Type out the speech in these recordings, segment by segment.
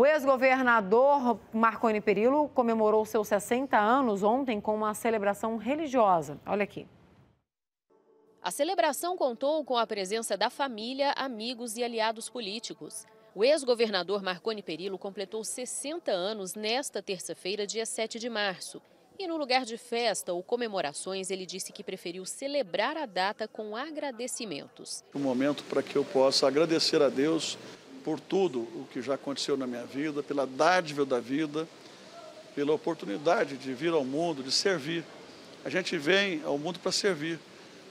O ex-governador Marconi Perillo comemorou seus 60 anos ontem com uma celebração religiosa. Olha aqui. A celebração contou com a presença da família, amigos e aliados políticos. O ex-governador Marconi Perillo completou 60 anos nesta terça-feira, dia 7 de março. E no lugar de festa ou comemorações, ele disse que preferiu celebrar a data com agradecimentos. Um momento para que eu possa agradecer a Deus por tudo o que já aconteceu na minha vida, pela dádiva da vida, pela oportunidade de vir ao mundo, de servir. A gente vem ao mundo para servir.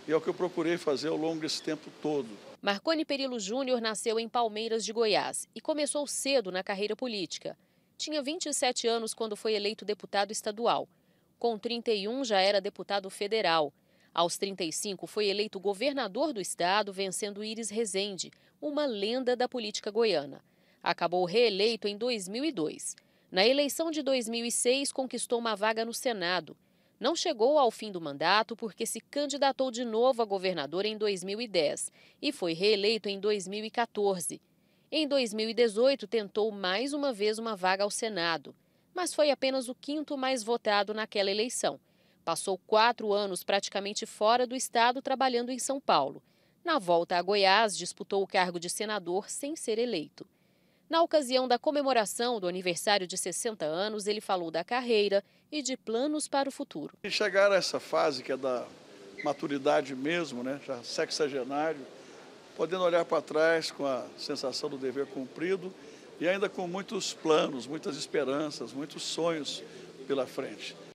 E é o que eu procurei fazer ao longo desse tempo todo. Marconi Perillo Júnior nasceu em Palmeiras de Goiás e começou cedo na carreira política. Tinha 27 anos quando foi eleito deputado estadual. Com 31 já era deputado federal. Aos 35 foi eleito governador do estado, vencendo Iris Rezende, uma lenda da política goiana. Acabou reeleito em 2002. Na eleição de 2006, conquistou uma vaga no Senado. Não chegou ao fim do mandato porque se candidatou de novo a governador em 2010 e foi reeleito em 2014. Em 2018, tentou mais uma vez uma vaga ao Senado, mas foi apenas o quinto mais votado naquela eleição. Passou quatro anos praticamente fora do estado trabalhando em São Paulo. Na volta a Goiás, disputou o cargo de senador sem ser eleito. Na ocasião da comemoração do aniversário de 60 anos, ele falou da carreira e de planos para o futuro. E chegar a essa fase que é da maturidade mesmo, né, já sexagenário, podendo olhar para trás com a sensação do dever cumprido e ainda com muitos planos, muitas esperanças, muitos sonhos pela frente.